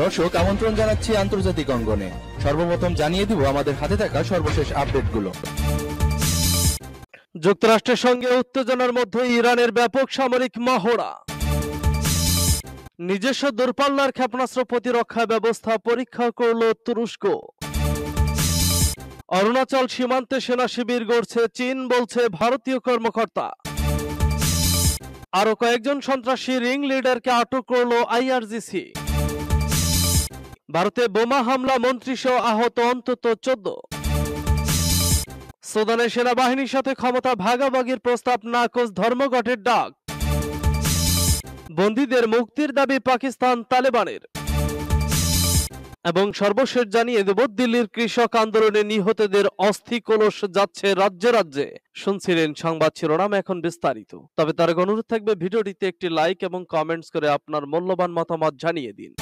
দর্শক আমন্ত্রণ জানাচ্ছি আন্তর্জাতিক অঙ্গনে সর্বপ্রথম জানিয়ে দিব আমাদের হাতে থাকা সর্বশেষ আপডেটগুলো যুক্তরাষ্ট্রের সঙ্গে উত্তেজনার মধ্যে ইরানের ব্যাপক সামরিক মহড়া নিজস্ব দূরপাল্লার ক্ষেপণাস্ত্র প্রতিরক্ষা ব্যবস্থা পরীক্ষা করল তুরস্ক অরুণাচল সীমান্তে সেনা শিবির গড়ছে চীন বলছে ভারতীয় কর্মকর্তা আরও কয়েকজন সন্ত্রাসী রিং লিডারকে আটক করল আইআরজিসি ভারতে বোমা হামলা মন্ত্রী সহ আহত অন্তত চোদ্দ সুদানের সেনাবাহিনীর সাথে ক্ষমতা ভাগাভাগির প্রস্তাব নাকচ ধর্মঘটের ডাক বন্দীদের মুক্তির দাবি পাকিস্তান তালেবানের এবং সর্বশেষ জানিয়ে দেব দিল্লির কৃষক আন্দোলনে নিহতদের অস্থি কলস যাচ্ছে রাজ্যে রাজ্যে শুনছিলেন সংবাদ শিরোনাম এখন বিস্তারিত তবে তার অনুরোধ থাকবে ভিডিওটিতে একটি লাইক এবং কমেন্টস করে আপনার মূল্যবান মতামত জানিয়ে দিন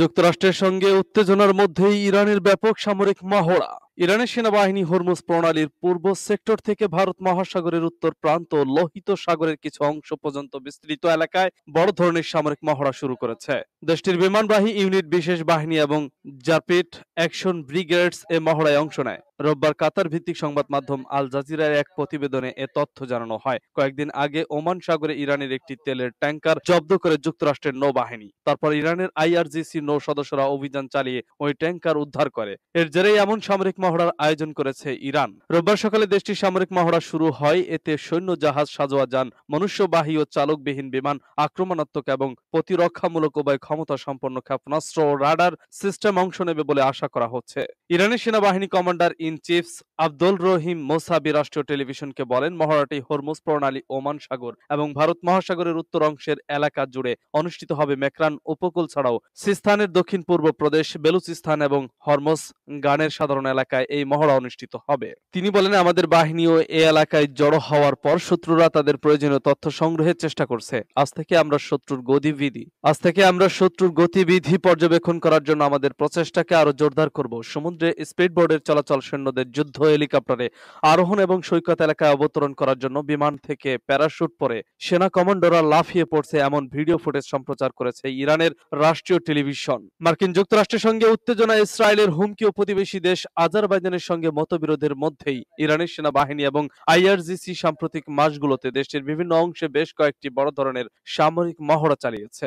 যুক্তরাষ্ট্রের সঙ্গে উত্তেজনার মধ্যেই ইরানের ব্যাপক সামরিক মহড়া ইরানের সেনাবাহিনী হরমুজ প্রণালীর পূর্ব সেক্টর থেকে ভারত মহাসাগরের উত্তর প্রান্ত লোহিত সাগরের কিছু অংশ পর্যন্ত বিস্তৃত এলাকায় বড় ধরনের সামরিক মহড়া শুরু করেছে দেশটির বিমানবাহী ইউনিট বিশেষ বাহিনী এবং জাপিট অ্যাকশন ব্রিগেডস এ মহড়ায় অংশ নেয় রোববার কাতার ভিত্তিক সংবাদ মাধ্যম আল জাজিরার এক প্রতিবেদনে এ তথ্য জানানো হয় কয়েকদিন আগে ওমান সাগরে ইরানের একটি তেলের ট্যাঙ্কার জব্দ করে যুক্তরাষ্ট্রের নৌবাহিনী তারপর ইরানের আইআরজিসি নৌ সদস্যরা অভিযান চালিয়ে ওই ট্যাঙ্কার উদ্ধার করে এর জেরেই এমন সামরিক মহড়ার আয়োজন করেছে ইরান রোববার সকালে দেশটির সামরিক মহড়া শুরু হয় এতে সৈন্য জাহাজ সাজোয়া যান মনুষ্যবাহী ও চালকবিহীন বিমান আক্রমণাত্মক এবং প্রতিরক্ষামূলক উভয় ক্ষমতা সম্পন্ন ক্ষেপণাস্ত্র ও রাডার সিস্টেম অংশ নেবে বলে আশা করা হচ্ছে ইরানের সেনাবাহিনী commander in chief Abdul Rahim Mousavi রাষ্ট্রীয় টেলিভিশনকে বলেন মহড়াটি হরমুজ প্রণালী ওমান সাগর এবং ভারত মহাসাগরের উত্তর অংশের এলাকা জুড়ে অনুষ্ঠিত হবে মেকরান উপকূল ছাড়াও সিস্তানের দক্ষিণ পূর্ব প্রদেশ বেলুচিস্তান এবং হরমোস গানের সাধারণ এলাকা এলাকায় এই মহড়া অনুষ্ঠিত হবে তিনি বলেন আমাদের বাহিনীও এ এলাকায় জড়ো হওয়ার পর শত্রুরা তাদের প্রয়োজনীয় তথ্য সংগ্রহের চেষ্টা করছে আজ থেকে আমরা শত্রুর গতিবিধি আজ থেকে আমরা শত্রুর গতিবিধি পর্যবেক্ষণ করার জন্য আমাদের প্রচেষ্টাকে আরো জোরদার করব সমুদ্রে স্পিডবোর্ডের চলাচল সৈন্যদের যুদ্ধ হেলিকপ্টারে আরোহণ এবং সৈকত এলাকায় অবতরণ করার জন্য বিমান থেকে প্যারাশুট পরে সেনা কমান্ডোরা লাফিয়ে পড়ছে এমন ভিডিও ফুটেজ সম্প্রচার করেছে ইরানের রাষ্ট্রীয় টেলিভিশন মার্কিন যুক্তরাষ্ট্রের সঙ্গে উত্তেজনা ইসরায়েলের হুমকি ও প্রতিবেশী দেশ আজার আজারবাইজানের সঙ্গে মতবিরোধের মধ্যেই ইরানের সেনাবাহিনী এবং আইআরজিসি সাম্প্রতিক মাসগুলোতে দেশটির বিভিন্ন অংশে বেশ কয়েকটি বড় ধরনের সামরিক মহড়া চালিয়েছে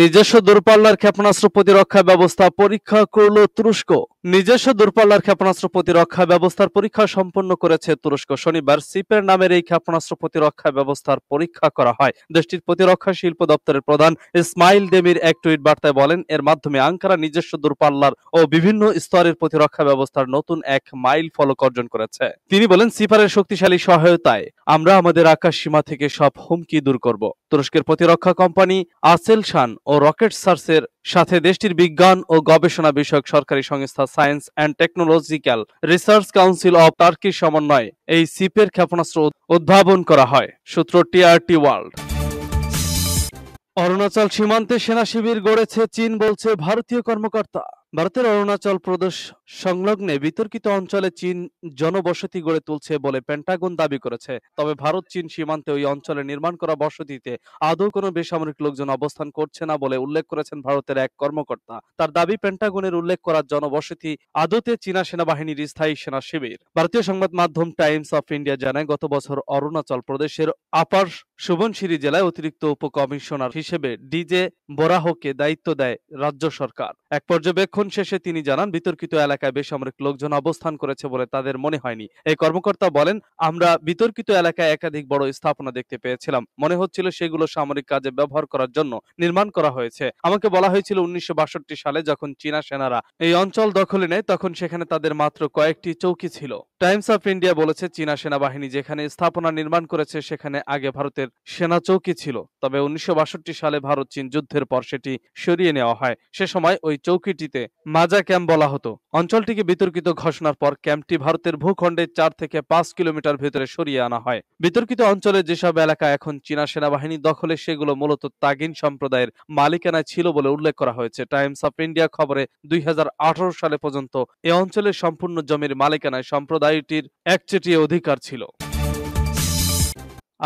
নিজস্ব দূরপাল্লার ক্ষেপণাস্ত্র প্রতিরক্ষা ব্যবস্থা পরীক্ষা করল তুরস্ক নিজস্ব দূরপাল্লার ক্ষেপণাস্ত্র প্রতিরক্ষা ব্যবস্থার পরীক্ষা সম্পন্ন করেছে তুরস্ক শনিবার সিপের নামের এই ক্ষেপণাস্ত্র প্রতিরক্ষা ব্যবস্থার পরীক্ষা করা হয় দেশটির প্রতিরক্ষা শিল্প দপ্তরের প্রধান ইসমাইল দেমির এক টুইট বার্তায় বলেন এর মাধ্যমে আঙ্কারা নিজস্ব দূরপাল্লার ও বিভিন্ন স্তরের প্রতিরক্ষা ব্যবস্থার নতুন এক মাইল ফলক অর্জন করেছে তিনি বলেন সিপারের শক্তিশালী সহায়তায় আমরা আমাদের আকাশ সীমা থেকে সব হুমকি দূর করব তুরস্কের প্রতিরক্ষা কোম্পানি আসেলশান ও রকেট সার্চের সাথে দেশটির বিজ্ঞান ও গবেষণা বিষয়ক সরকারি সংস্থা science and technological research council of টার্কির সমন্বয়ে এই সিপের ক্ষেপণাস্ত্র উদ্ভাবন করা হয় সূত্র টিআরটি ওয়ার্ল্ড অরুণাচল সীমান্তে সেনা শিবির গড়েছে চীন বলছে ভারতীয় কর্মকর্তা ভারতের অরুণাচল প্রদেশ সংলগ্নে বিতর্কিত অঞ্চলে চীন জনবসতি গড়ে তুলছে বলে পেন্টাগন দাবি করেছে তবে ভারত চীন সীমান্তে ওই অঞ্চলে নির্মাণ করা বসতিতে আদৌ কোনো বেসামরিক লোকজন অবস্থান করছে না বলে উল্লেখ করেছেন ভারতের এক কর্মকর্তা তার দাবি পেন্টাগনের উল্লেখ করা জনবসতি আদতে চীনা সেনাবাহিনীর স্থায়ী সেনা শিবির ভারতীয় সংবাদ মাধ্যম টাইমস অফ ইন্ডিয়া জানায় গত বছর অরুণাচল প্রদেশের আপার সুবনশিরি জেলায় অতিরিক্ত উপকমিশনার হিসেবে ডিজে বরাহকে দায়িত্ব দেয় রাজ্য সরকার এক পর্যবেক্ষণ আন্দোলন শেষে তিনি জানান বিতর্কিত এলাকায় বেসামরিক লোকজন অবস্থান করেছে বলে তাদের মনে হয়নি এই কর্মকর্তা বলেন আমরা বিতর্কিত এলাকায় একাধিক বড় স্থাপনা দেখতে পেয়েছিলাম মনে হচ্ছিল সেগুলো সামরিক কাজে ব্যবহার করার জন্য নির্মাণ করা হয়েছে আমাকে বলা হয়েছিল উনিশশো সালে যখন চীনা সেনারা এই অঞ্চল দখলে নেয় তখন সেখানে তাদের মাত্র কয়েকটি চৌকি ছিল টাইমস অফ ইন্ডিয়া বলেছে চীনা সেনাবাহিনী যেখানে স্থাপনা নির্মাণ করেছে সেখানে আগে ভারতের সেনা চৌকি ছিল তবে উনিশশো সালে ভারত চীন যুদ্ধের পর সেটি সরিয়ে নেওয়া হয় সে সময় ওই চৌকিটিতে মাজা ক্যাম্প বলা হতো অঞ্চলটিকে বিতর্কিত ঘোষণার পর ক্যাম্পটি ভারতের ভূখণ্ডে চার থেকে পাঁচ কিলোমিটার ভেতরে সরিয়ে আনা হয় বিতর্কিত অঞ্চলে যেসব এলাকা এখন চীনা সেনাবাহিনী দখলে সেগুলো মূলত তাগিন সম্প্রদায়ের মালিকানায় ছিল বলে উল্লেখ করা হয়েছে টাইমস অফ ইন্ডিয়া খবরে দুই সালে পর্যন্ত এ অঞ্চলের সম্পূর্ণ জমির মালিকানায় সম্প্রদায়টির একচেটিয়ে অধিকার ছিল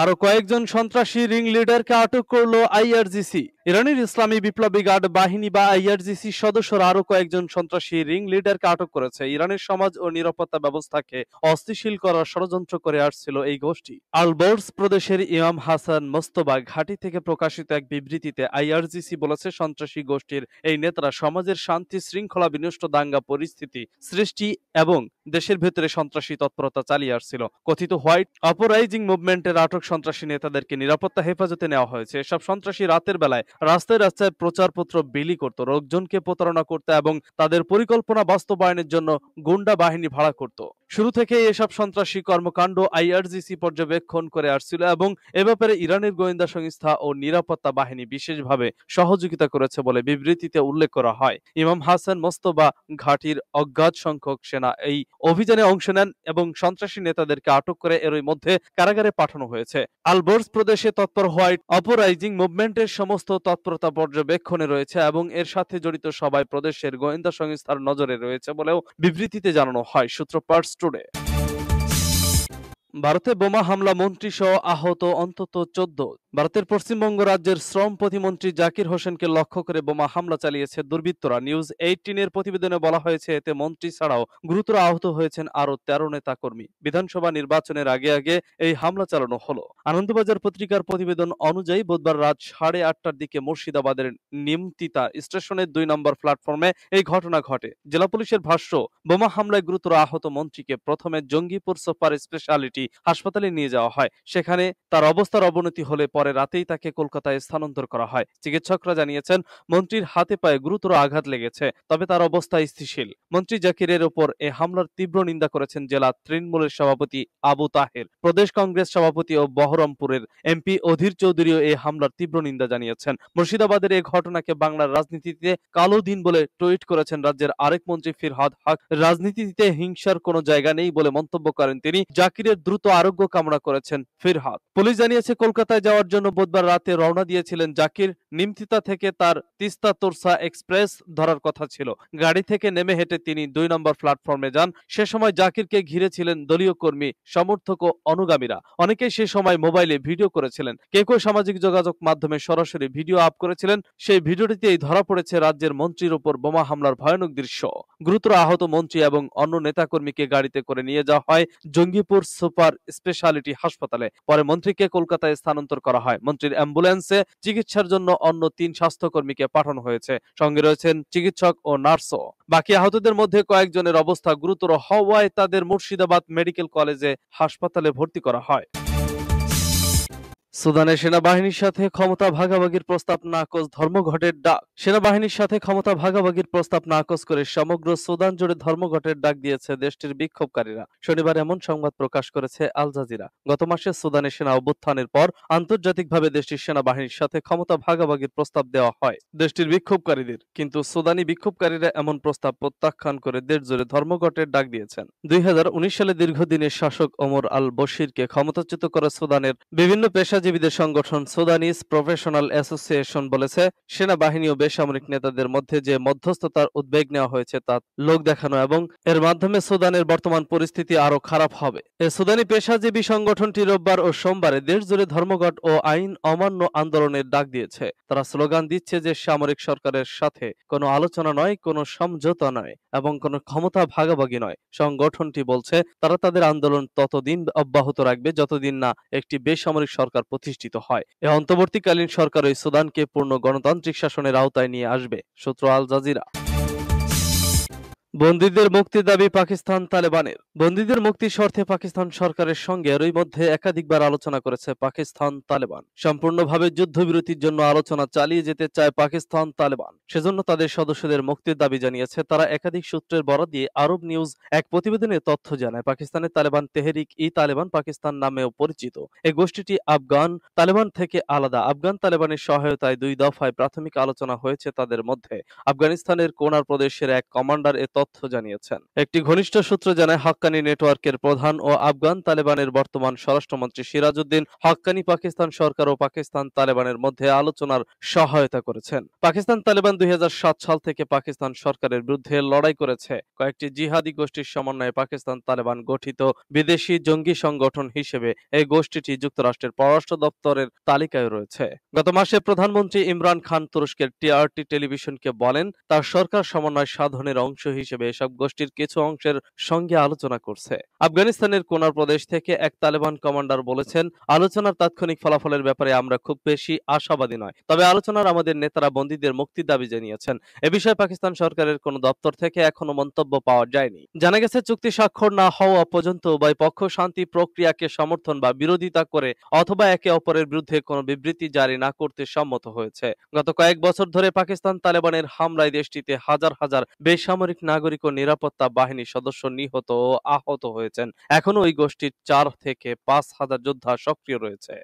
আরো কয়েকজন সন্ত্রাসী রিং লিডারকে আটক করল আইআরজিসি ইরানের ইসলামী বিপ্লবী গার্ড বাহিনী বা আইআরজিসি সদস্যরা আরো কয়েকজন সন্ত্রাসী রিং লিডারকে আটক করেছে ইরানের সমাজ ও নিরাপত্তা ব্যবস্থাকে অস্থিশীল করার ষড়যন্ত্র করে আসছিল এই গোষ্ঠী আলবোর্স প্রদেশের ইমাম হাসান মোস্তবা ঘাটি থেকে প্রকাশিত এক বিবৃতিতে আইআরজিসি বলেছে সন্ত্রাসী গোষ্ঠীর এই নেতারা সমাজের শান্তি শৃঙ্খলা বিনষ্ট দাঙ্গা পরিস্থিতি সৃষ্টি এবং দেশের ভেতরে সন্ত্রাসী তৎপরতা চালিয়ে আসছিল কথিত হোয়াইট অপরাইজিং মুভমেন্টের আটক সন্ত্রাসী নেতাদেরকে নিরাপত্তা হেফাজতে নেওয়া হয়েছে এসব সন্ত্রাসী রাতের বেলায় রাস্তায় রাস্তায় প্রচারপত্র বিলি করত লোকজনকে প্রতারণা করতে এবং তাদের পরিকল্পনা বাস্তবায়নের জন্য গুন্ডা বাহিনী ভাড়া করত শুরু থেকে এসব সন্ত্রাসী কর্মকাণ্ড আইআরজিসি পর্যবেক্ষণ করে আসছিল এবং এ ব্যাপারে ইরানের গোয়েন্দা সংস্থা ও নিরাপত্তা বাহিনী বিশেষভাবে সহযোগিতা করেছে বলে বিবৃতিতে উল্লেখ করা হয় ইমাম হাসান মোস্তবা ঘাটির অজ্ঞাত সংখ্যক সেনা এই অভিযানে অংশ নেন এবং সন্ত্রাসী নেতাদেরকে আটক করে এরই মধ্যে কারাগারে পাঠানো হয়েছে আলবোর্স প্রদেশে তৎপর হোয়াইট অপরাইজিং মুভমেন্টের সমস্ত তৎপরতা পর্যবেক্ষণে রয়েছে এবং এর সাথে জড়িত সবাই প্রদেশের গোয়েন্দা সংস্থার নজরে রয়েছে বলেও বিবৃতিতে জানানো হয় সূত্র পার্স today. ভারতে বোমা হামলা মন্ত্রী সহ আহত অন্তত চোদ্দ ভারতের পশ্চিমবঙ্গ রাজ্যের শ্রম প্রতিমন্ত্রী জাকির হোসেনকে লক্ষ্য করে বোমা হামলা চালিয়েছে দুর্বৃত্তরা নিউজ এইটিনের প্রতিবেদনে বলা হয়েছে এতে মন্ত্রী ছাড়াও গুরুতর আহত হয়েছেন আরও তেরো নেতা কর্মী বিধানসভা নির্বাচনের আগে আগে এই হামলা চালানো হলো আনন্দবাজার পত্রিকার প্রতিবেদন অনুযায়ী বুধবার রাত সাড়ে আটটার দিকে মুর্শিদাবাদের নিমতিতা স্টেশনের দুই নম্বর প্ল্যাটফর্মে এই ঘটনা ঘটে জেলা পুলিশের ভাষ্য বোমা হামলায় গুরুতর আহত মন্ত্রীকে প্রথমে জঙ্গিপুর সোফার স্পেশালিটি একটি হাসপাতালে নিয়ে যাওয়া হয় সেখানে তার অবস্থার অবনতি হলে পরে রাতেই তাকে কলকাতায় স্থানান্তর করা হয় চিকিৎসকরা জানিয়েছেন মন্ত্রীর হাতে পায়ে গুরুতর আঘাত লেগেছে তবে তার অবস্থা স্থিতিশীল মন্ত্রী জাকিরের ওপর এ হামলার তীব্র নিন্দা করেছেন জেলা তৃণমূলের সভাপতি আবু তাহের প্রদেশ কংগ্রেস সভাপতি ও বহরমপুরের এমপি অধীর চৌধুরীও এই হামলার তীব্র নিন্দা জানিয়েছেন মুর্শিদাবাদের এই ঘটনাকে বাংলার রাজনীতিতে কালো দিন বলে টুইট করেছেন রাজ্যের আরেক মন্ত্রী ফিরহাদ হক রাজনীতিতে হিংসার কোনো জায়গা নেই বলে মন্তব্য করেন তিনি জাকিরের দ্রুত আরোগ্য কামনা করেছেন ফিরহাদ পুলিশ জানিয়েছে কলকাতায় যাওয়ার জন্য বুধবার রাতে রওনা দিয়েছিলেন জাকির নিমথিতা থেকে তার তিস্তা তোরসা এক্সপ্রেস ধরার কথা ছিল গাড়ি থেকে নেমে হেঁটে তিনি দুই নম্বর প্ল্যাটফর্মে যান সে সময় জাকিরকে ঘিরেছিলেন দলীয় কর্মী সমর্থক ও অনুগামীরা অনেকে সে সময় মোবাইলে ভিডিও করেছিলেন কেউ কেউ সামাজিক যোগাযোগ মাধ্যমে সরাসরি ভিডিও আপ করেছিলেন সেই ভিডিওটিতে এই ধরা পড়েছে রাজ্যের মন্ত্রীর ওপর বোমা হামলার ভয়ানক দৃশ্য গুরুতর আহত মন্ত্রী এবং অন্য নেতাকর্মীকে গাড়িতে করে নিয়ে যাওয়া হয় জঙ্গিপুর সুপার সুপার স্পেশালিটি হাসপাতালে পরে মন্ত্রীকে কলকাতায় স্থানান্তর করা হয় মন্ত্রীর অ্যাম্বুলেন্সে চিকিৎসার জন্য অন্য তিন স্বাস্থ্যকর্মীকে পাঠানো হয়েছে সঙ্গে রয়েছেন চিকিৎসক ও নার্সও বাকি আহতদের মধ্যে কয়েকজনের অবস্থা গুরুতর হওয়ায় তাদের মুর্শিদাবাদ মেডিকেল কলেজে হাসপাতালে ভর্তি করা হয় সুদানের সেনাবাহিনীর সাথে ক্ষমতা ভাগাভাগির প্রস্তাব নাকচ ধর্মঘটের ডাক সেনাবাহিনীর সাথে ক্ষমতা ভাগাভাগির প্রস্তাব নাকচ করে সমগ্র সুদান জুড়ে ধর্মঘটের ডাক দিয়েছে দেশটির বিক্ষোভকারীরা শনিবার এমন সংবাদ প্রকাশ করেছে আল জাজিরা গত মাসে সুদানের সেনা অভ্যুত্থানের পর আন্তর্জাতিকভাবে দেশটির সেনাবাহিনীর সাথে ক্ষমতা ভাগাভাগির প্রস্তাব দেওয়া হয় দেশটির বিক্ষোভকারীদের কিন্তু সুদানি বিক্ষোভকারীরা এমন প্রস্তাব প্রত্যাখ্যান করে দেশ জুড়ে ধর্মঘটের ডাক দিয়েছেন দুই সালে দীর্ঘদিনের শাসক ওমর আল বশিরকে ক্ষমতাচ্যুত করে সুদানের বিভিন্ন পেশা পেশাজীবীদের সংগঠন সুদানিস প্রফেশনাল অ্যাসোসিয়েশন বলেছে সেনাবাহিনী ও বেসামরিক নেতাদের মধ্যে যে মধ্যস্থতার উদ্বেগ নেওয়া হয়েছে তা লোক দেখানো এবং এর মাধ্যমে সুদানের বর্তমান পরিস্থিতি আরও খারাপ হবে এ সুদানি পেশাজীবী সংগঠনটি রোববার ও সোমবারে দেশজুড়ে ধর্মঘট ও আইন অমান্য আন্দোলনের ডাক দিয়েছে তারা স্লোগান দিচ্ছে যে সামরিক সরকারের সাথে কোনো আলোচনা নয় কোনো সমঝোতা নয় এবং কোনো ক্ষমতা ভাগাভাগি নয় সংগঠনটি বলছে তারা তাদের আন্দোলন ততদিন অব্যাহত রাখবে যতদিন না একটি বেসামরিক সরকার প্রতিষ্ঠিত হয় এ অন্তর্বর্তীকালীন ওই সুদানকে পূর্ণ গণতান্ত্রিক শাসনের আওতায় নিয়ে আসবে সূত্র আল জাজিরা বন্দীদের মুক্তি দাবি পাকিস্তান তালেবানের বন্দীদের মুক্তি শর্তে পাকিস্তান সরকারের সঙ্গে এরই মধ্যে একাধিকবার আলোচনা করেছে পাকিস্তান তালেবান সম্পূর্ণভাবে যুদ্ধবিরতির জন্য আলোচনা চালিয়ে যেতে চায় পাকিস্তান তালেবান সেজন্য তাদের সদস্যদের মুক্তির দাবি জানিয়েছে তারা একাধিক সূত্রের বরাদ দিয়ে আরব নিউজ এক প্রতিবেদনে তথ্য জানায় পাকিস্তানের তালেবান তেহরিক ই তালেবান পাকিস্তান নামেও পরিচিত এ গোষ্ঠীটি আফগান তালেবান থেকে আলাদা আফগান তালেবানের সহায়তায় দুই দফায় প্রাথমিক আলোচনা হয়েছে তাদের মধ্যে আফগানিস্তানের কোনার প্রদেশের এক কমান্ডার এ তথ্য জানিয়েছেন একটি ঘনিষ্ঠ সূত্র জানায় হাক্কানি নেটওয়ার্কের প্রধান ও আফগান তালেবানের বর্তমান স্বরাষ্ট্রমন্ত্রী সিরাজউদ্দিন হাক্কানি পাকিস্তান সরকার ও পাকিস্তান তালেবানের মধ্যে আলোচনার সহায়তা করেছেন পাকিস্তান তালেবান দুই সাল থেকে পাকিস্তান সরকারের বিরুদ্ধে লড়াই করেছে কয়েকটি জিহাদি গোষ্ঠীর সমন্বয়ে পাকিস্তান তালেবান গঠিত বিদেশি জঙ্গি সংগঠন হিসেবে এই গোষ্ঠীটি যুক্তরাষ্ট্রের পররাষ্ট্র দপ্তরের তালিকায় রয়েছে গত মাসে প্রধানমন্ত্রী ইমরান খান তুরস্কের টিআরটি টেলিভিশনকে বলেন তার সরকার সমন্বয় সাধনের অংশ হিসেবে হিসেবে এসব গোষ্ঠীর কিছু অংশের সঙ্গে আলোচনা করছে আফগানিস্তানের কোনার প্রদেশ থেকে এক তালেবান কমান্ডার বলেছেন আলোচনার তাৎক্ষণিক ফলাফলের ব্যাপারে আমরা খুব বেশি আশাবাদী নয় তবে আলোচনার আমাদের নেতারা বন্দীদের মুক্তি দাবি জানিয়েছেন এ বিষয়ে পাকিস্তান সরকারের কোন দপ্তর থেকে এখনো মন্তব্য পাওয়া যায়নি জানা গেছে চুক্তি স্বাক্ষর না হওয়া পর্যন্ত উভয় পক্ষ শান্তি প্রক্রিয়াকে সমর্থন বা বিরোধিতা করে অথবা একে অপরের বিরুদ্ধে কোনো বিবৃতি জারি না করতে সম্মত হয়েছে গত কয়েক বছর ধরে পাকিস্তান তালেবানের হামলায় দেশটিতে হাজার হাজার বেসামরিক নাগরিক নাগরিক ও নিরাপত্তা বাহিনীর সদস্য নিহত ও আহত হয়েছেন এখনও ওই গোষ্ঠীর চার থেকে পাঁচ হাজার যোদ্ধা সক্রিয় রয়েছে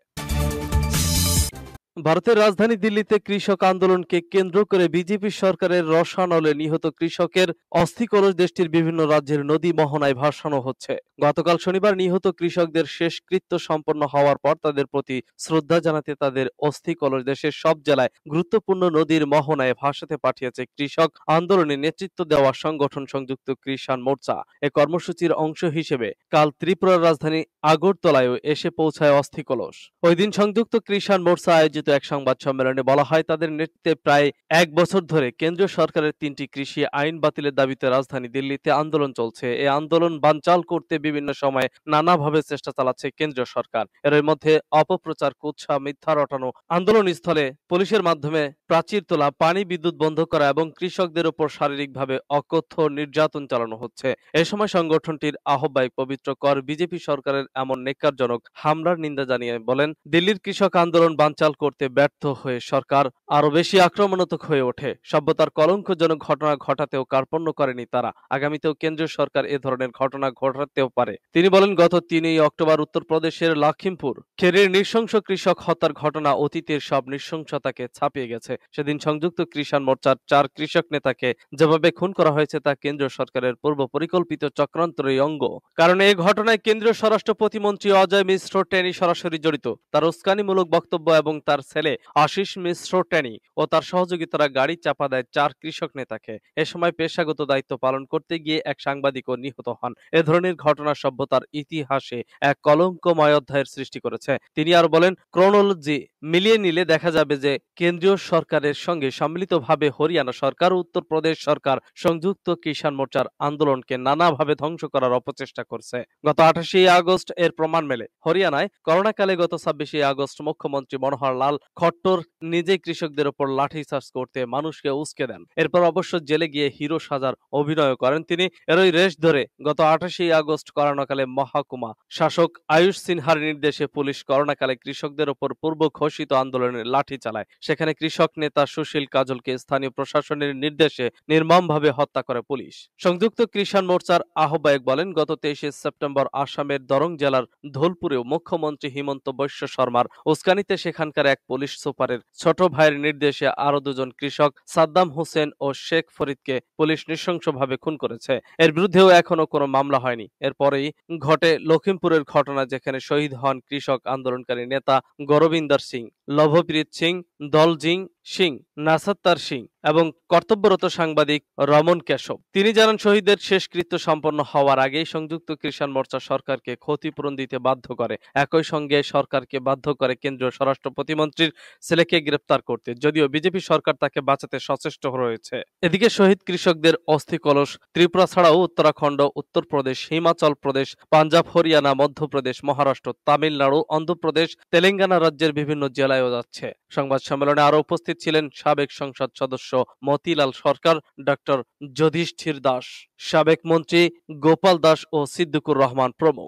ভারতের রাজধানী দিল্লিতে কৃষক আন্দোলনকে কেন্দ্র করে বিজেপি সরকারের রসানলে নিহত কৃষকের অস্থি কলস দেশটির বিভিন্ন রাজ্যের নদী মহনায় ভাসানো হচ্ছে গতকাল শনিবার নিহত কৃষকদের শেষকৃত্য সম্পন্ন হওয়ার পর তাদের প্রতি শ্রদ্ধা জানাতে তাদের অস্থি কলস দেশের সব জেলায় গুরুত্বপূর্ণ নদীর মহনায় ভাসাতে পাঠিয়েছে কৃষক আন্দোলনে নেতৃত্ব দেওয়া সংগঠন সংযুক্ত কৃষাণ মোর্চা এ কর্মসূচির অংশ হিসেবে কাল ত্রিপুরার রাজধানী আগরতলায়ও এসে পৌঁছায় অস্থি কলস ওই দিন সংযুক্ত কৃষাণ মোর্চা আয়োজিত এক সংবাদ সম্মেলনে বলা হয় তাদের নেতৃত্বে প্রায় এক বছর ধরে কেন্দ্রীয় সরকারের তিনটি কৃষি আইন বাতিলের দাবিতে রাজধানী দিল্লিতে আন্দোলন চলছে এ আন্দোলন বানচাল করতে বিভিন্ন সময়ে নানাভাবে চেষ্টা চালাচ্ছে কেন্দ্রীয় সরকার এর মধ্যে অপপ্রচার কুৎসা মিথ্যা রটানো আন্দোলন স্থলে পুলিশের মাধ্যমে প্রাচীর তোলা পানি বিদ্যুৎ বন্ধ করা এবং কৃষকদের উপর শারীরিকভাবে অকথ্য নির্যাতন চালানো হচ্ছে এ সময় সংগঠনটির আহ্বায়ক পবিত্র কর বিজেপি সরকারের এমন নেকারজনক হামলার নিন্দা জানিয়ে বলেন দিল্লির কৃষক আন্দোলন বানচাল করতে ব্যর্থ হয়ে সরকার আরও বেশি আক্রমণাত্মক হয়ে ওঠে সভ্যতার কলঙ্কজনক ঘটনা ঘটাতেও কার্পণ্য করেনি তারা আগামীতেও কেন্দ্রীয় সরকার এ ধরনের ঘটনা ঘটাতেও পারে তিনি বলেন গত তিনই অক্টোবর উত্তরপ্রদেশের লক্ষিমপুর খেরির নৃশংস কৃষক হত্যার ঘটনা অতীতের সব নৃশংসতাকে ছাপিয়ে গেছে হয়েছে সেদিন সংযুক্ত কিষাণ মোর্চার চার কৃষক নেতাকে যেভাবে খুন করা হয়েছে তা কেন্দ্রীয় সরকারের পূর্ব পরিকল্পিত চক্রান্তরই অঙ্গ কারণ এই ঘটনায় কেন্দ্রীয় স্বরাষ্ট্র প্রতিমন্ত্রী অজয় মিশ্র টেনি সরাসরি জড়িত তার উস্কানিমূলক বক্তব্য এবং তার ছেলে আশিস মিশ্র টেনি ও তার সহযোগিতারা গাড়ি চাপা দেয় চার কৃষক নেতাকে এ সময় পেশাগত দায়িত্ব পালন করতে গিয়ে এক সাংবাদিকও নিহত হন এ ধরনের ঘটনা সভ্যতার ইতিহাসে এক কলঙ্কময় অধ্যায়ের সৃষ্টি করেছে তিনি আর বলেন ক্রোনোলজি মিলিয়ে নিলে দেখা যাবে যে কেন্দ্রীয় সরকার সরকারের সঙ্গে সম্মিলিতভাবে হরিয়ানা সরকার ও উত্তরপ্রদেশ সরকার সংযুক্ত কিষাণ মোর্চার আন্দোলনকে নানাভাবে ধ্বংস করার অপচেষ্টা করছে গত আঠাশে আগস্ট এর প্রমাণ মেলে হরিয়ানায় করোনাকালে গত ছাব্বিশে আগস্ট মুখ্যমন্ত্রী মনোহর লাল খট্টর নিজে কৃষকদের ওপর চার্জ করতে মানুষকে উস্কে দেন এরপর অবশ্য জেলে গিয়ে হিরো সাজার অভিনয় করেন তিনি এরই রেশ ধরে গত আঠাশে আগস্ট করোনাকালে মহাকুমা শাসক আয়ুষ সিনহার নির্দেশে পুলিশ করোনাকালে কৃষকদের ওপর পূর্ব ঘোষিত আন্দোলনের লাঠি চালায় সেখানে কৃষক নেতা সুশীল কাজলকে স্থানীয় প্রশাসনের নির্দেশে নির্মমভাবে হত্যা করে পুলিশ সংযুক্ত কৃষাণ মোর্চার আহ্বায়ক বলেন গত তেইশে সেপ্টেম্বর আসামের দরং জেলার ধোলপুরেও মুখ্যমন্ত্রী হিমন্ত বৈশ্য শর্মার উস্কানিতে সেখানকার এক পুলিশ সুপারের ছোট ভাইয়ের নির্দেশে আরও দুজন কৃষক সাদ্দাম হোসেন ও শেখ ফরিদকে পুলিশ নৃশংসভাবে খুন করেছে এর বিরুদ্ধেও এখনও কোনো মামলা হয়নি এরপরেই ঘটে লখিমপুরের ঘটনা যেখানে শহীদ হন কৃষক আন্দোলনকারী নেতা গরবিন্দর সিং লভপ্রীত সিং দলজিং সিং নাসাত্তার সিং এবং কর্তব্যরত সাংবাদিক রমন কেশব তিনি জানান শহীদদের শেষকৃত্য সম্পন্ন হওয়ার আগেই সংযুক্ত কৃষাণ মোর্চা সরকারকে ক্ষতিপূরণ দিতে বাধ্য করে একই সঙ্গে সরকারকে বাধ্য করে কেন্দ্রীয় স্বরাষ্ট্র প্রতিমন্ত্রীর ছেলেকে গ্রেপ্তার করতে যদিও বিজেপি সরকার তাকে বাঁচাতে সচেষ্ট রয়েছে এদিকে শহীদ কৃষকদের অস্থি কলস ত্রিপুরা ছাড়াও উত্তরাখণ্ড উত্তরপ্রদেশ হিমাচল প্রদেশ পাঞ্জাব হরিয়ানা মধ্যপ্রদেশ মহারাষ্ট্র তামিলনাড়ু অন্ধ্রপ্রদেশ তেলেঙ্গানা রাজ্যের বিভিন্ন জেলায়ও যাচ্ছে সংবাদ সম্মেলনে আরো উপস্থিত ছিলেন সাবেক সংসদ সদস্য মতিলাল সরকার ডক্টর যধিষ্ঠির দাস সাবেক মন্ত্রী গোপাল দাস ও সিদ্দিকুর রহমান প্রমুখ